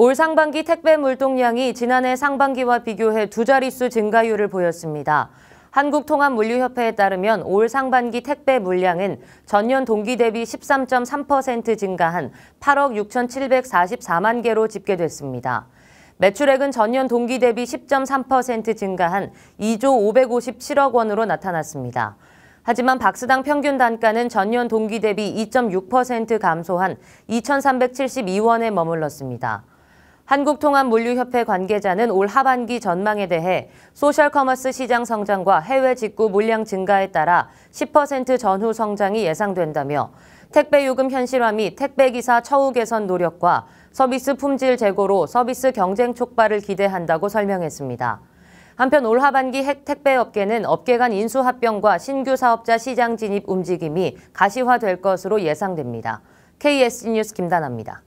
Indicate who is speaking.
Speaker 1: 올 상반기 택배 물동량이 지난해 상반기와 비교해 두 자릿수 증가율을 보였습니다. 한국통합물류협회에 따르면 올 상반기 택배 물량은 전년 동기 대비 13.3% 증가한 8억 6,744만 개로 집계됐습니다. 매출액은 전년 동기 대비 10.3% 증가한 2조 557억 원으로 나타났습니다. 하지만 박스당 평균 단가는 전년 동기 대비 2.6% 감소한 2,372원에 머물렀습니다. 한국통합물류협회 관계자는 올 하반기 전망에 대해 소셜커머스 시장 성장과 해외 직구 물량 증가에 따라 10% 전후 성장이 예상된다며 택배 요금 현실화 및 택배기사 처우 개선 노력과 서비스 품질 제고로 서비스 경쟁 촉발을 기대한다고 설명했습니다. 한편 올 하반기 핵 택배업계는 업계 간 인수합병과 신규 사업자 시장 진입 움직임이 가시화될 것으로 예상됩니다. KS 뉴스 김다나입니다.